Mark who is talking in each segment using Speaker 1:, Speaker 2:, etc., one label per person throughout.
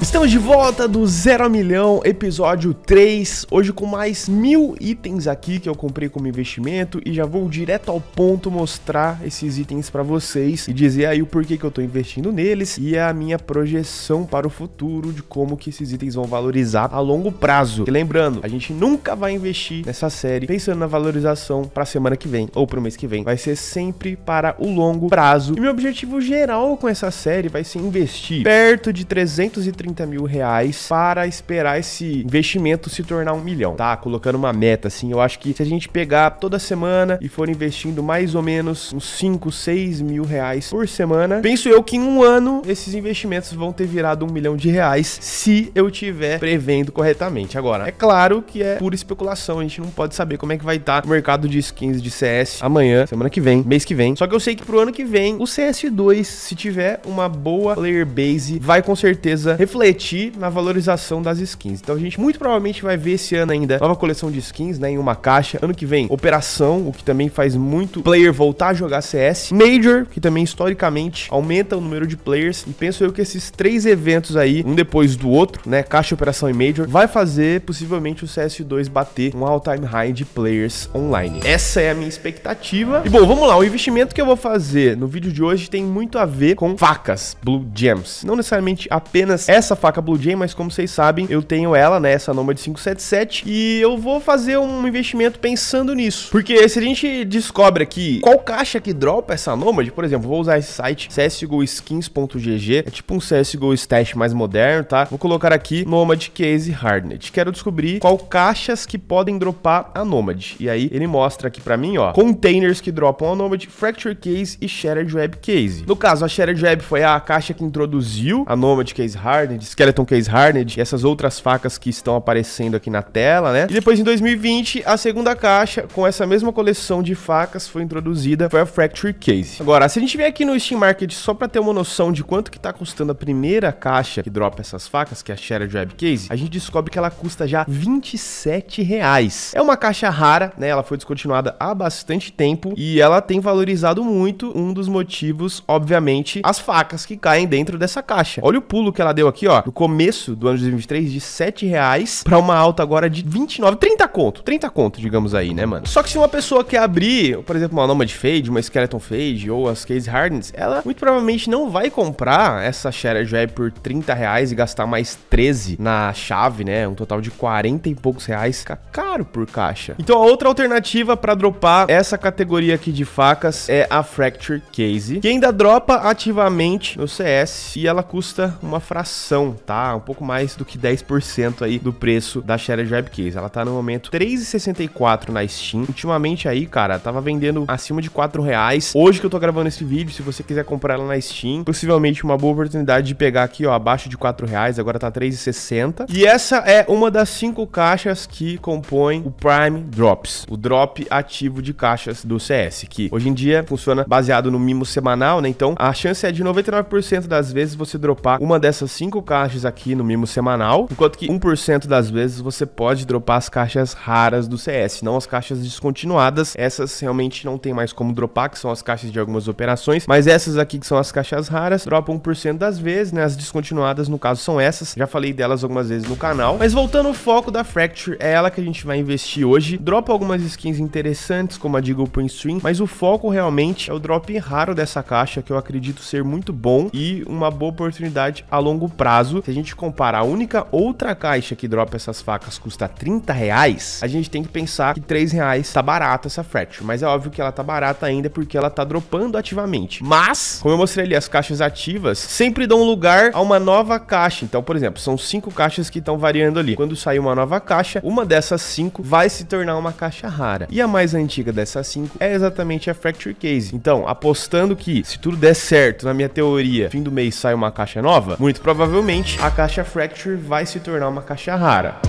Speaker 1: Estamos de volta do Zero a Milhão, episódio 3. Hoje com mais mil itens aqui que eu comprei como investimento e já vou direto ao ponto mostrar esses itens para vocês e dizer aí o porquê que eu tô investindo neles e a minha projeção para o futuro de como que esses itens vão valorizar a longo prazo. E lembrando, a gente nunca vai investir nessa série pensando na valorização para semana que vem ou para o mês que vem. Vai ser sempre para o longo prazo. E meu objetivo geral com essa série vai ser investir perto de 330 30 mil reais para esperar esse investimento se tornar um milhão, tá? Colocando uma meta, assim, eu acho que se a gente pegar toda semana e for investindo mais ou menos uns 5, 6 mil reais por semana, penso eu que em um ano esses investimentos vão ter virado um milhão de reais se eu tiver prevendo corretamente. Agora, é claro que é pura especulação, a gente não pode saber como é que vai estar tá o mercado de skins de CS amanhã, semana que vem, mês que vem. Só que eu sei que pro ano que vem, o CS2, se tiver uma boa player base, vai com certeza refletir refletir na valorização das skins. Então a gente muito provavelmente vai ver esse ano ainda nova coleção de skins, né, em uma caixa. Ano que vem, Operação, o que também faz muito player voltar a jogar CS. Major, que também historicamente aumenta o número de players. E penso eu que esses três eventos aí, um depois do outro, né, caixa, Operação e Major, vai fazer possivelmente o CS2 bater um all-time high de players online. Essa é a minha expectativa. E bom, vamos lá, o investimento que eu vou fazer no vídeo de hoje tem muito a ver com facas, Blue Gems. Não necessariamente apenas essa essa faca Blue Jay, mas como vocês sabem, eu tenho ela, né, essa Nomad 577, e eu vou fazer um investimento pensando nisso. Porque se a gente descobre aqui qual caixa que dropa essa Nomad, por exemplo, vou usar esse site csgoskins.gg, é tipo um CSGO stash mais moderno, tá? Vou colocar aqui Nomad Case Hardnet. Quero descobrir qual caixas que podem dropar a Nomad. E aí ele mostra aqui para mim, ó, containers que dropam a Nomad, Fracture Case e Shattered Web Case. No caso, a Shattered Web foi a caixa que introduziu a Nomad Case Hardnet, Hardened, Skeleton Case Hardened, essas outras facas que estão aparecendo aqui na tela, né? E depois em 2020, a segunda caixa com essa mesma coleção de facas foi introduzida, foi a Fracture Case. Agora, se a gente vier aqui no Steam Market só para ter uma noção de quanto que tá custando a primeira caixa que dropa essas facas, que é a Shared Web Case, a gente descobre que ela custa já 27 reais. É uma caixa rara, né? Ela foi descontinuada há bastante tempo e ela tem valorizado muito. Um dos motivos, obviamente, as facas que caem dentro dessa caixa. Olha o pulo que ela deu aqui, ó, no começo do ano de 2023, de 7 reais pra uma alta agora de 29, 30 conto, 30 conto, digamos aí, né, mano? Só que se uma pessoa quer abrir, por exemplo, uma Nomad Fade, uma Skeleton Fade ou as Case Hardens, ela muito provavelmente não vai comprar essa Shadow Joy por 30 reais e gastar mais 13 na chave, né? Um total de 40 e poucos reais, fica caro por caixa. Então a outra alternativa pra dropar essa categoria aqui de facas é a Fracture Case, que ainda dropa ativamente no CS e ela custa uma fração tá? Um pouco mais do que 10% aí do preço da Cheddar Drive Case. Ela tá no momento 3,64 na Steam. Ultimamente aí, cara, tava vendendo acima de 4 reais. Hoje que eu tô gravando esse vídeo, se você quiser comprar ela na Steam, possivelmente uma boa oportunidade de pegar aqui, ó, abaixo de 4 reais, agora tá 3,60. E essa é uma das cinco caixas que compõem o Prime Drops, o drop ativo de caixas do CS, que hoje em dia funciona baseado no mimo semanal, né? Então a chance é de 99% das vezes você dropar uma dessas cinco caixas aqui no mimo semanal, enquanto que 1% das vezes você pode dropar as caixas raras do CS, não as caixas descontinuadas. Essas realmente não tem mais como dropar, que são as caixas de algumas operações, mas essas aqui que são as caixas raras, dropa 1% das vezes, né? As descontinuadas no caso são essas. Já falei delas algumas vezes no canal, mas voltando o foco da Fracture, é ela que a gente vai investir hoje. Dropa algumas skins interessantes, como a de Gulpin Stream, mas o foco realmente é o drop raro dessa caixa, que eu acredito ser muito bom e uma boa oportunidade a longo prazo prazo, se a gente comparar a única outra caixa que dropa essas facas custa 30 reais, a gente tem que pensar que 3 reais tá barata essa Fracture. Mas é óbvio que ela tá barata ainda porque ela tá dropando ativamente. Mas, como eu mostrei ali, as caixas ativas sempre dão lugar a uma nova caixa. Então, por exemplo, são cinco caixas que estão variando ali. Quando sair uma nova caixa, uma dessas cinco vai se tornar uma caixa rara. E a mais antiga dessas cinco é exatamente a Fracture Case. Então, apostando que se tudo der certo, na minha teoria, fim do mês sai uma caixa nova, muito provavelmente provavelmente a caixa Fracture vai se tornar uma caixa rara.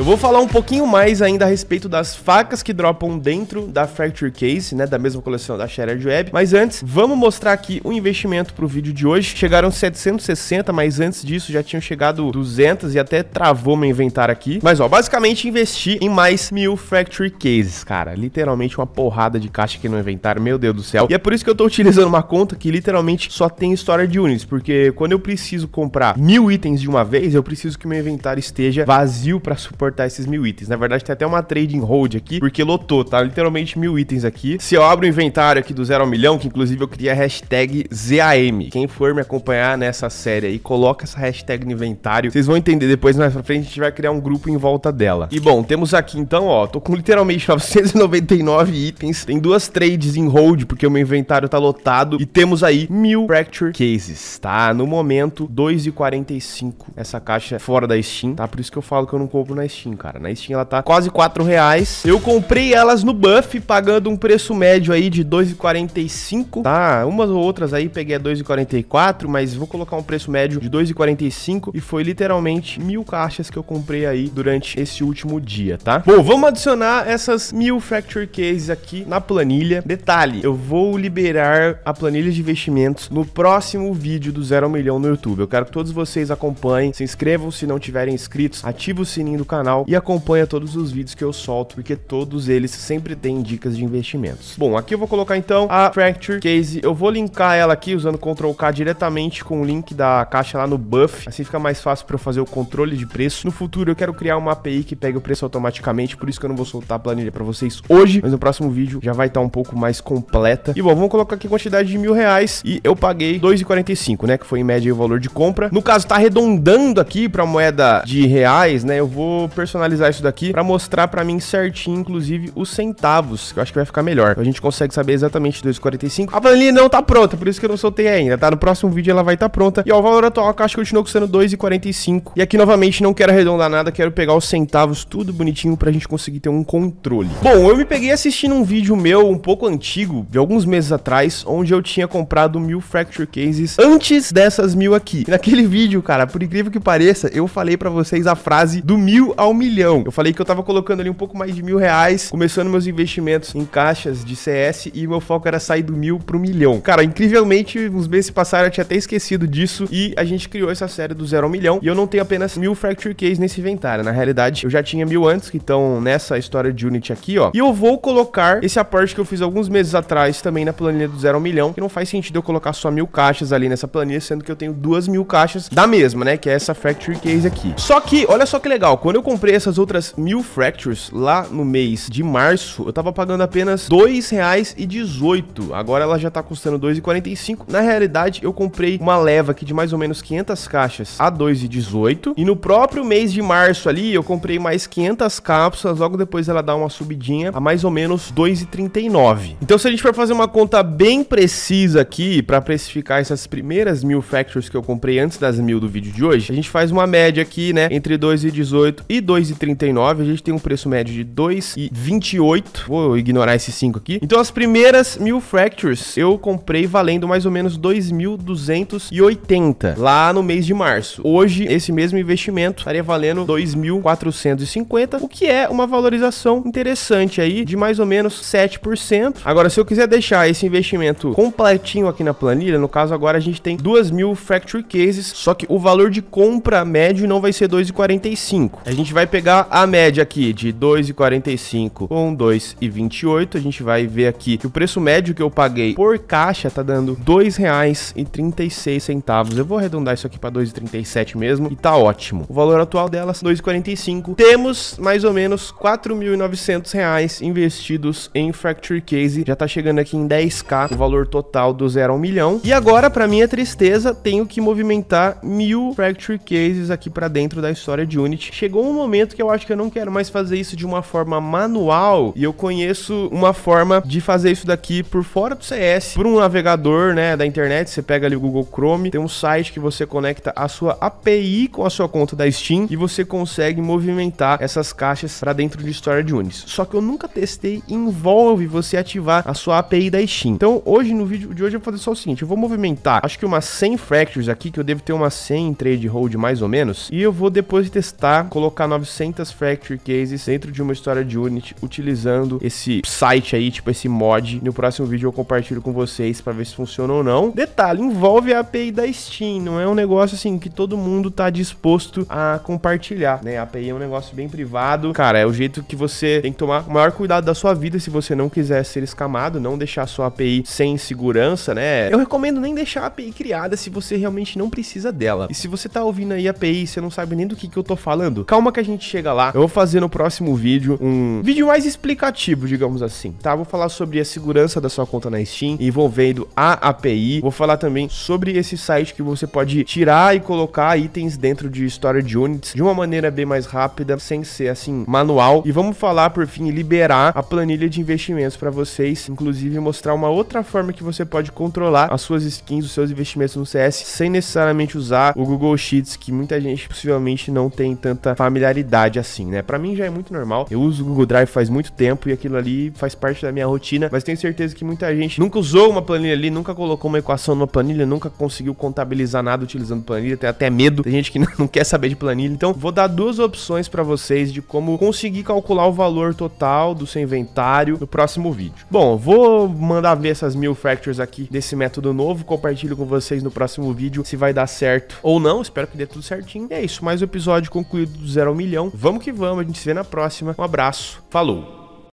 Speaker 1: Eu vou falar um pouquinho mais ainda a respeito das facas que dropam dentro da Fracture Case, né, da mesma coleção da Shattered Web, mas antes, vamos mostrar aqui o investimento pro vídeo de hoje. Chegaram 760, mas antes disso já tinham chegado 200 e até travou meu inventário aqui. Mas ó, basicamente investi em mais mil Fracture Cases, cara, literalmente uma porrada de caixa aqui no inventário, meu Deus do céu. E é por isso que eu tô utilizando uma conta que literalmente só tem história de units, porque quando eu preciso comprar mil itens de uma vez, eu preciso que meu inventário esteja vazio para suportar importar esses mil itens. Na verdade, tem até uma trading hold aqui, porque lotou, tá? Literalmente mil itens aqui. Se eu abro o inventário aqui do zero ao milhão, que inclusive eu criei a hashtag ZAM. Quem for me acompanhar nessa série aí, coloca essa hashtag no inventário. Vocês vão entender depois, mais pra frente, a gente vai criar um grupo em volta dela. E bom, temos aqui então, ó, tô com literalmente 999 itens. Tem duas trades em hold, porque o meu inventário tá lotado. E temos aí mil fracture cases, tá? No momento, 2,45 essa caixa fora da Steam, tá? Por isso que eu falo que eu não compro na Steam, cara. Na Steam ela tá quase 4 reais. Eu comprei elas no Buff, pagando um preço médio aí de 2,45, tá? Umas ou outras aí peguei a 2,44, mas vou colocar um preço médio de 2,45 e foi literalmente mil caixas que eu comprei aí durante esse último dia, tá? Bom, vamos adicionar essas mil Fracture Cases aqui na planilha. Detalhe, eu vou liberar a planilha de investimentos no próximo vídeo do Zero ao Milhão no YouTube. Eu quero que todos vocês acompanhem, se inscrevam se não tiverem inscritos, ative o sininho do canal canal e acompanha todos os vídeos que eu solto, porque todos eles sempre têm dicas de investimentos. Bom, aqui eu vou colocar então a Fracture Case. Eu vou linkar ela aqui usando Ctrl K diretamente com o link da caixa lá no Buff. Assim fica mais fácil para eu fazer o controle de preço. No futuro eu quero criar uma API que pegue o preço automaticamente, por isso que eu não vou soltar a planilha para vocês hoje, mas no próximo vídeo já vai estar tá um pouco mais completa. E bom, vamos colocar aqui a quantidade de mil reais e eu paguei 2,45, né, que foi em média o valor de compra. No caso, tá arredondando aqui para moeda de reais, né, eu vou personalizar isso daqui para mostrar para mim certinho, inclusive, os centavos, que eu acho que vai ficar melhor. Então a gente consegue saber exatamente 2,45. A planilha não tá pronta, por isso que eu não soltei ainda, tá? No próximo vídeo ela vai estar tá pronta. E ó, o valor atual a caixa continuou custando 2,45. E aqui, novamente, não quero arredondar nada, quero pegar os centavos tudo bonitinho pra gente conseguir ter um controle. Bom, eu me peguei assistindo um vídeo meu um pouco antigo, de alguns meses atrás, onde eu tinha comprado mil fracture cases antes dessas mil aqui. E naquele vídeo, cara, por incrível que pareça, eu falei pra vocês a frase do mil ao milhão. Eu falei que eu tava colocando ali um pouco mais de mil reais, começando meus investimentos em caixas de CS e meu foco era sair do mil pro milhão. Cara, incrivelmente, uns meses passaram, eu tinha até esquecido disso e a gente criou essa série do zero ao milhão e eu não tenho apenas mil Fracture Keys nesse inventário. Na realidade, eu já tinha mil antes, que estão nessa história de Unity aqui, ó. E eu vou colocar esse aporte que eu fiz alguns meses atrás também na planilha do zero ao milhão, que não faz sentido eu colocar só mil caixas ali nessa planilha, sendo que eu tenho duas mil caixas da mesma, né? Que é essa Factory Case aqui. Só que, olha só que legal, quando eu comprei essas outras mil fractures lá no mês de março, eu tava pagando apenas R$ 2,18. Agora ela já tá custando R$ 2,45. Na realidade, eu comprei uma leva aqui de mais ou menos 500 caixas a R$ 2,18. E no próprio mês de março ali, eu comprei mais 500 cápsulas. Logo depois ela dá uma subidinha a mais ou menos R$ 2,39. Então se a gente for fazer uma conta bem precisa aqui para precificar essas primeiras mil fractures que eu comprei antes das mil do vídeo de hoje, a gente faz uma média aqui, né, entre 2,18 e 2,39, a gente tem um preço médio de 2,28. Vou ignorar esses 5 aqui. Então as primeiras mil fractures eu comprei valendo mais ou menos 2.280 lá no mês de março. Hoje, esse mesmo investimento estaria valendo 2.450, o que é uma valorização interessante aí de mais ou menos 7%. Agora, se eu quiser deixar esse investimento completinho aqui na planilha, no caso agora a gente tem 2.000 fracture cases, só que o valor de compra médio não vai ser 2,45. A gente gente vai pegar a média aqui de 2,45 com 2,28. A gente vai ver aqui que o preço médio que eu paguei por caixa tá dando R$ 2,36. Eu vou arredondar isso aqui para 2,37 mesmo e tá ótimo. O valor atual delas, 2,45. Temos mais ou menos R$ 4.900 investidos em Fracture Case. Já tá chegando aqui em 10k o valor total do zero ao milhão. E agora, para minha tristeza, tenho que movimentar mil Fracture Cases aqui para dentro da história de Unity. Chegou um momento que eu acho que eu não quero mais fazer isso de uma forma manual e eu conheço uma forma de fazer isso daqui por fora do CS, por um navegador, né, da internet, você pega ali o Google Chrome, tem um site que você conecta a sua API com a sua conta da Steam e você consegue movimentar essas caixas para dentro de Storage Units. Só que eu nunca testei envolve você ativar a sua API da Steam. Então, hoje no vídeo de hoje eu vou fazer só o seguinte, eu vou movimentar, acho que umas 100 fractures aqui, que eu devo ter umas 100 trade hold mais ou menos, e eu vou depois testar, colocar 900 Fracture Cases dentro de uma história de Unity, utilizando esse site aí, tipo esse mod. No próximo vídeo eu compartilho com vocês para ver se funciona ou não. Detalhe, envolve a API da Steam, não é um negócio assim que todo mundo tá disposto a compartilhar, né? A API é um negócio bem privado. Cara, é o jeito que você tem que tomar o maior cuidado da sua vida se você não quiser ser escamado, não deixar sua API sem segurança, né? Eu recomendo nem deixar a API criada se você realmente não precisa dela. E se você tá ouvindo aí a API e você não sabe nem do que que eu tô falando, calma Calma que a gente chega lá. Eu vou fazer no próximo vídeo um vídeo mais explicativo, digamos assim, tá? Vou falar sobre a segurança da sua conta na Steam envolvendo a API. Vou falar também sobre esse site que você pode tirar e colocar itens dentro de storage units de uma maneira bem mais rápida, sem ser assim manual. E vamos falar por fim liberar a planilha de investimentos para vocês, inclusive mostrar uma outra forma que você pode controlar as suas skins, os seus investimentos no CS sem necessariamente usar o Google Sheets, que muita gente possivelmente não tem tanta familiaridade familiaridade assim, né? Para mim já é muito normal. Eu uso o Google Drive faz muito tempo e aquilo ali faz parte da minha rotina, mas tenho certeza que muita gente nunca usou uma planilha ali, nunca colocou uma equação numa planilha, nunca conseguiu contabilizar nada utilizando planilha, tem até medo. Tem gente que não quer saber de planilha. Então, vou dar duas opções para vocês de como conseguir calcular o valor total do seu inventário no próximo vídeo. Bom, vou mandar ver essas mil factors aqui desse método novo, compartilho com vocês no próximo vídeo se vai dar certo ou não. Espero que dê tudo certinho. E é isso, mais um episódio concluído do Zero um milhão. Vamos que vamos, a gente se vê na próxima. Um abraço, falou!